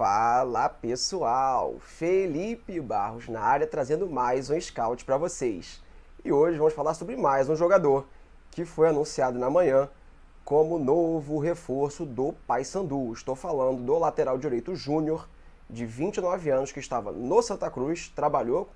Fala pessoal, Felipe Barros na área trazendo mais um scout para vocês. E hoje vamos falar sobre mais um jogador que foi anunciado na manhã como novo reforço do Paysandu. Estou falando do lateral direito Júnior, de 29 anos, que estava no Santa Cruz, trabalhou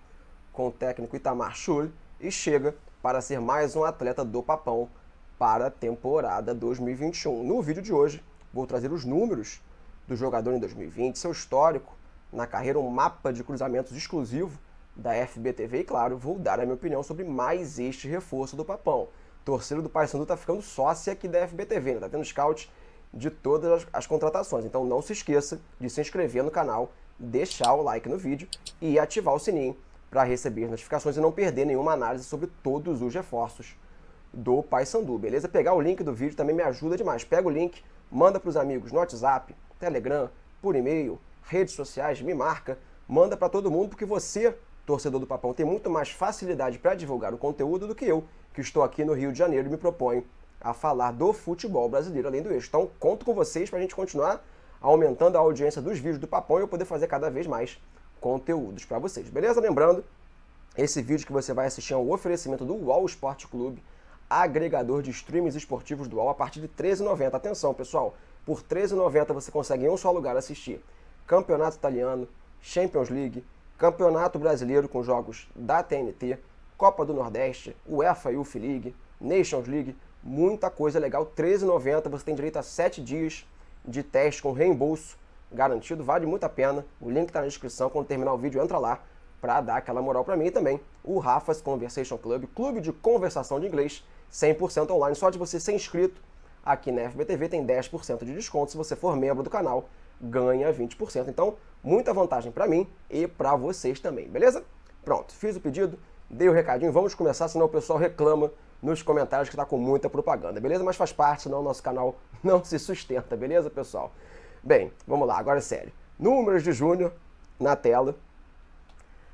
com o técnico Itamar Schull e chega para ser mais um atleta do Papão para a temporada 2021. No vídeo de hoje, vou trazer os números do jogador em 2020, seu histórico na carreira, um mapa de cruzamentos exclusivo da FBTV e, claro, vou dar a minha opinião sobre mais este reforço do Papão. Torcedor do Paysandu está ficando sócio aqui da FBTV, está né? tendo scout de todas as, as contratações. Então não se esqueça de se inscrever no canal, deixar o like no vídeo e ativar o sininho para receber notificações e não perder nenhuma análise sobre todos os reforços do Paysandu, beleza? Pegar o link do vídeo também me ajuda demais. Pega o link, manda para os amigos no WhatsApp, Telegram, por e-mail, redes sociais, me marca, manda para todo mundo, porque você, torcedor do Papão, tem muito mais facilidade para divulgar o conteúdo do que eu, que estou aqui no Rio de Janeiro e me proponho a falar do futebol brasileiro além do eixo. Então, conto com vocês para a gente continuar aumentando a audiência dos vídeos do Papão e eu poder fazer cada vez mais conteúdos para vocês. Beleza? Lembrando, esse vídeo que você vai assistir é um oferecimento do UOL Esporte Clube, agregador de streams esportivos do UOL a partir de 13,90. Atenção, pessoal! Por 13,90 você consegue em um só lugar assistir Campeonato Italiano, Champions League, Campeonato Brasileiro com jogos da TNT, Copa do Nordeste, UEFA Youth League, Nations League, muita coisa legal. 13,90 você tem direito a 7 dias de teste com reembolso garantido, vale muito a pena. O link está na descrição, quando terminar o vídeo entra lá para dar aquela moral para mim e também. O Rafa's Conversation Club, clube de conversação de inglês, 100% online, só de você ser inscrito aqui na FBTV tem 10% de desconto. Se você for membro do canal, ganha 20%. Então, muita vantagem para mim e para vocês também, beleza? Pronto, fiz o pedido, dei o recadinho, vamos começar, senão o pessoal reclama nos comentários que está com muita propaganda, beleza? Mas faz parte, senão o nosso canal não se sustenta, beleza, pessoal? Bem, vamos lá, agora é sério. Números de junho na tela.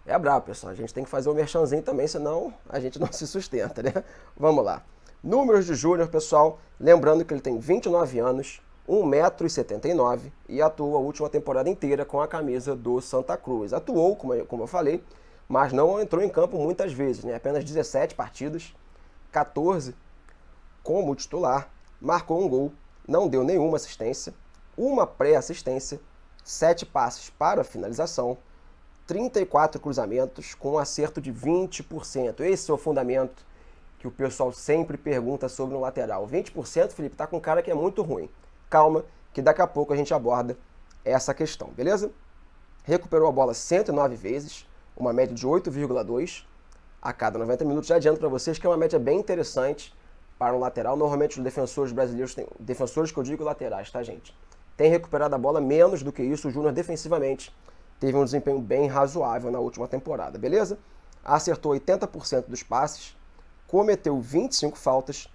É brabo, pessoal. A gente tem que fazer o um merchanzinho também, senão a gente não se sustenta, né? Vamos lá. Números de Júnior, pessoal, lembrando que ele tem 29 anos, 1,79m e atuou a última temporada inteira com a camisa do Santa Cruz. Atuou, como eu, como eu falei, mas não entrou em campo muitas vezes, né? apenas 17 partidas, 14 como titular, marcou um gol, não deu nenhuma assistência, uma pré-assistência, 7 passes para finalização, 34 cruzamentos com um acerto de 20%. Esse é o fundamento que o pessoal sempre pergunta sobre o lateral. 20%, Felipe, tá com um cara que é muito ruim. Calma, que daqui a pouco a gente aborda essa questão, beleza? Recuperou a bola 109 vezes, uma média de 8,2 a cada 90 minutos. Já adianto para vocês que é uma média bem interessante para um lateral. Normalmente os defensores brasileiros têm. Defensores que eu digo laterais, tá, gente? Tem recuperado a bola menos do que isso. O Júnior defensivamente teve um desempenho bem razoável na última temporada, beleza? Acertou 80% dos passes, cometeu 25 faltas,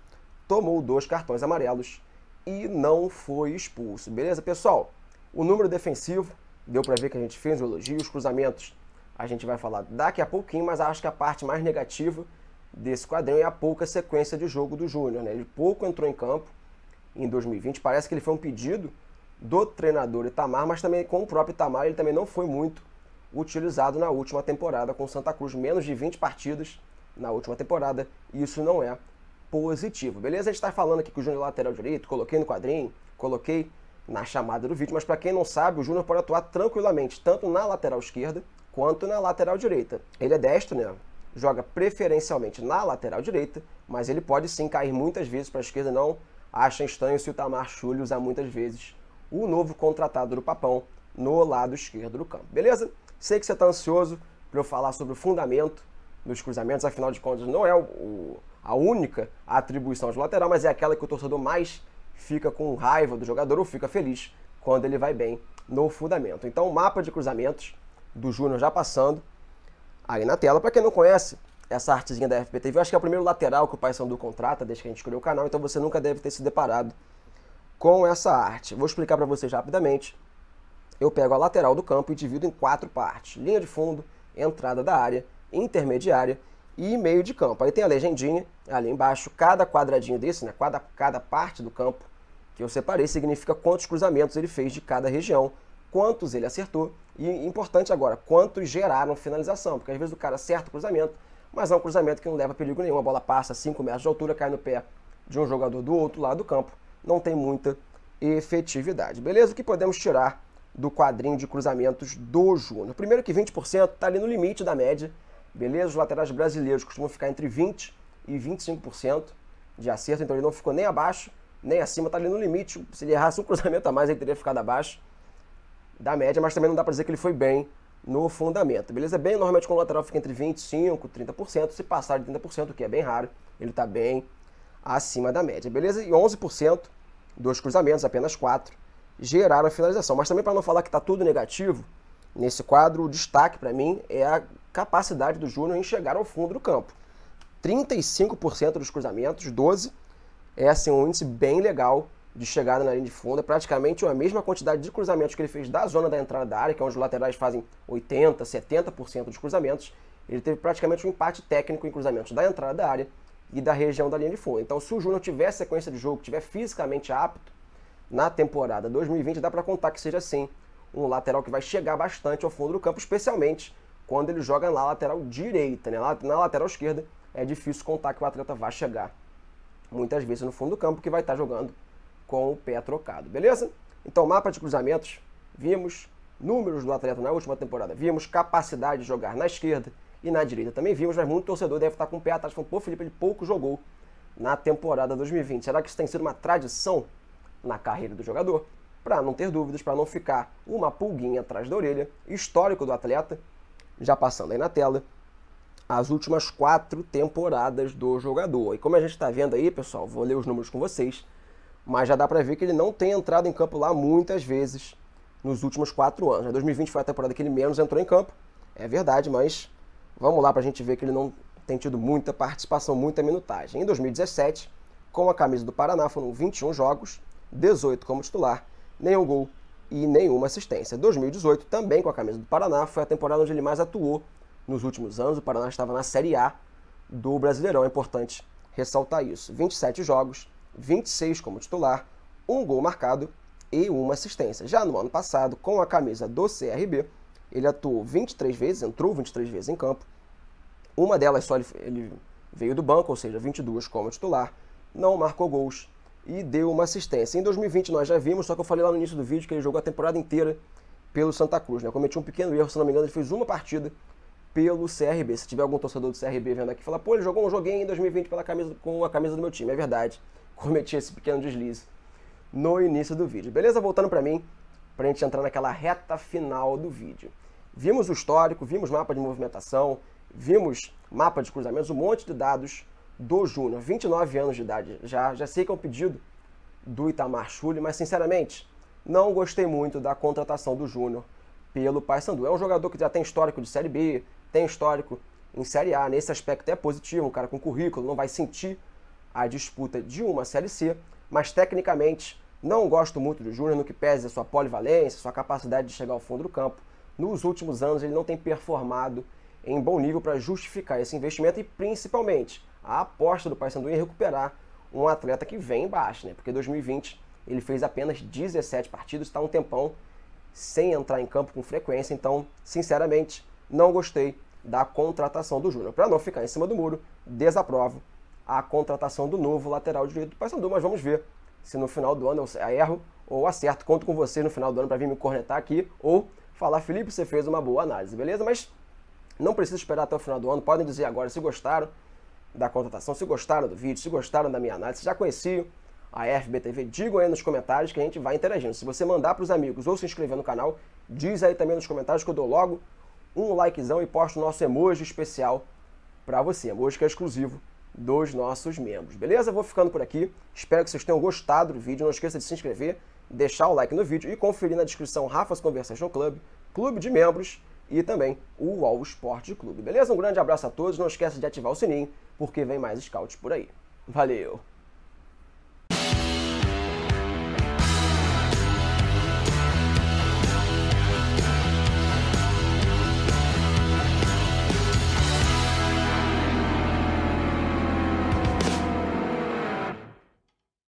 tomou dois cartões amarelos e não foi expulso. Beleza, pessoal? O número defensivo, deu para ver que a gente fez o elogio, os cruzamentos a gente vai falar daqui a pouquinho, mas acho que a parte mais negativa desse quadrinho é a pouca sequência de jogo do Júnior. Né? Ele pouco entrou em campo em 2020, parece que ele foi um pedido do treinador Itamar, mas também com o próprio Itamar ele também não foi muito utilizado na última temporada com o Santa Cruz, menos de 20 partidas, na última temporada, e isso não é positivo, beleza? A gente está falando aqui que o Júnior é lateral direito, coloquei no quadrinho, coloquei na chamada do vídeo, mas para quem não sabe, o Júnior pode atuar tranquilamente, tanto na lateral esquerda quanto na lateral direita. Ele é destro, né? Joga preferencialmente na lateral direita, mas ele pode sim cair muitas vezes para a esquerda, não acha estranho se o Tamar Chulho usar muitas vezes o novo contratado do Papão no lado esquerdo do campo. Beleza? Sei que você está ansioso para eu falar sobre o fundamento nos cruzamentos, afinal de contas, não é o, o, a única atribuição de lateral, mas é aquela que o torcedor mais fica com raiva do jogador ou fica feliz quando ele vai bem no fundamento. Então, o mapa de cruzamentos do Júnior já passando aí na tela. Para quem não conhece essa artezinha da FBTV, eu acho que é o primeiro lateral que o Paysandu contrata desde que a gente escolheu o canal, então você nunca deve ter se deparado com essa arte. Vou explicar para vocês rapidamente. Eu pego a lateral do campo e divido em quatro partes: linha de fundo, entrada da área, intermediária e meio de campo. Aí tem a legendinha ali embaixo, cada quadradinho desse, né, cada, cada parte do campo que eu separei significa quantos cruzamentos ele fez de cada região, quantos ele acertou e, importante agora, quantos geraram finalização, porque às vezes o cara acerta o cruzamento, mas é um cruzamento que não leva perigo nenhum, a bola passa 5 metros de altura, cai no pé de um jogador do outro lado do campo, não tem muita efetividade. Beleza? O que podemos tirar do quadrinho de cruzamentos do Júnior? Primeiro que 20% está ali no limite da média, Beleza? Os laterais brasileiros costumam ficar entre 20% e 25% de acerto, então ele não ficou nem abaixo, nem acima, está ali no limite. Se ele errasse um cruzamento a mais, ele teria ficado abaixo da média, mas também não dá para dizer que ele foi bem no fundamento. Beleza? Bem, normalmente com o lateral fica entre 25% e 30%, se passar de 30%, o que é bem raro, ele está bem acima da média. Beleza? E 11%, dois cruzamentos, apenas quatro, geraram a finalização. Mas também para não falar que está tudo negativo, nesse quadro, o destaque para mim é a capacidade do Júnior em chegar ao fundo do campo. 35% dos cruzamentos, 12%. É assim, um índice bem legal de chegada na linha de fundo. É praticamente a mesma quantidade de cruzamentos que ele fez da zona da entrada da área, que é onde os laterais fazem 80%, 70% dos cruzamentos. Ele teve praticamente um empate técnico em cruzamentos da entrada da área e da região da linha de fundo. Então, se o Júnior tiver sequência de jogo, tiver fisicamente apto, na temporada 2020 dá para contar que seja assim um lateral que vai chegar bastante ao fundo do campo, especialmente quando ele joga na lateral direita, né? Na lateral esquerda é difícil contar que o atleta vai chegar muitas vezes no fundo do campo, que vai estar jogando com o pé trocado, beleza? Então, mapa de cruzamentos, vimos números do atleta na última temporada, vimos capacidade de jogar na esquerda e na direita também vimos, mas muito torcedor deve estar com o pé atrás, falando, pô, Felipe, ele pouco jogou na temporada 2020. Será que isso tem sido uma tradição na carreira do jogador? Para não ter dúvidas, para não ficar uma pulguinha atrás da orelha, histórico do atleta, já passando aí na tela, as últimas quatro temporadas do jogador. E como a gente está vendo aí, pessoal, vou ler os números com vocês, mas já dá para ver que ele não tem entrado em campo lá muitas vezes nos últimos quatro anos. 2020 foi a temporada que ele menos entrou em campo, é verdade, mas vamos lá para a gente ver que ele não tem tido muita participação, muita minutagem. Em 2017, com a camisa do Paraná, foram 21 jogos, 18 como titular, nenhum gol, e nenhuma assistência. 2018, também com a camisa do Paraná, foi a temporada onde ele mais atuou nos últimos anos. O Paraná estava na Série A do Brasileirão, é importante ressaltar isso. 27 jogos, 26 como titular, um gol marcado e uma assistência. Já no ano passado, com a camisa do CRB, ele atuou 23 vezes, entrou 23 vezes em campo. Uma delas só ele, ele veio do banco, ou seja, 22 como titular, não marcou gols e deu uma assistência. Em 2020 nós já vimos, só que eu falei lá no início do vídeo que ele jogou a temporada inteira pelo Santa Cruz. Né? Eu cometi um pequeno erro, se não me engano, ele fez uma partida pelo CRB. Se tiver algum torcedor do CRB vendo aqui, fala, pô, ele jogou um joguinho em 2020 pela camisa, com a camisa do meu time. É verdade, cometi esse pequeno deslize no início do vídeo. Beleza? Voltando para mim, para a gente entrar naquela reta final do vídeo. Vimos o histórico, vimos mapa de movimentação, vimos mapa de cruzamentos, um monte de dados do Júnior, 29 anos de idade. Já, já sei que é um pedido do Itamar Chuli, mas sinceramente, não gostei muito da contratação do Júnior pelo Paysandu. É um jogador que já tem histórico de Série B, tem histórico em Série A, nesse aspecto é positivo, um cara com currículo, não vai sentir a disputa de uma Série C, mas tecnicamente não gosto muito do Júnior, no que pese a sua polivalência, sua capacidade de chegar ao fundo do campo. Nos últimos anos ele não tem performado em bom nível para justificar esse investimento e principalmente a aposta do Paysandu em recuperar um atleta que vem embaixo, né? Porque 2020 ele fez apenas 17 partidos, está um tempão sem entrar em campo com frequência, então, sinceramente, não gostei da contratação do Júnior. Para não ficar em cima do muro, desaprovo a contratação do novo lateral direito do Paysandu, mas vamos ver se no final do ano eu erro ou acerto. Conto com você no final do ano para vir me cornetar aqui ou falar, Felipe, você fez uma boa análise, beleza? Mas não precisa esperar até o final do ano, podem dizer agora se gostaram, da contratação. Se gostaram do vídeo, se gostaram da minha análise, se já conheciam a FBTV, digam aí nos comentários que a gente vai interagindo. Se você mandar para os amigos ou se inscrever no canal, diz aí também nos comentários que eu dou logo um likezão e posto o nosso emoji especial para você. Emoji que é exclusivo dos nossos membros. Beleza? Vou ficando por aqui. Espero que vocês tenham gostado do vídeo. Não esqueça de se inscrever, deixar o like no vídeo e conferir na descrição Rafa's Conversation Club, clube de membros e também o Alvo Esporte Clube. Beleza? Um grande abraço a todos. Não esqueça de ativar o sininho, porque vem mais scouts por aí. Valeu!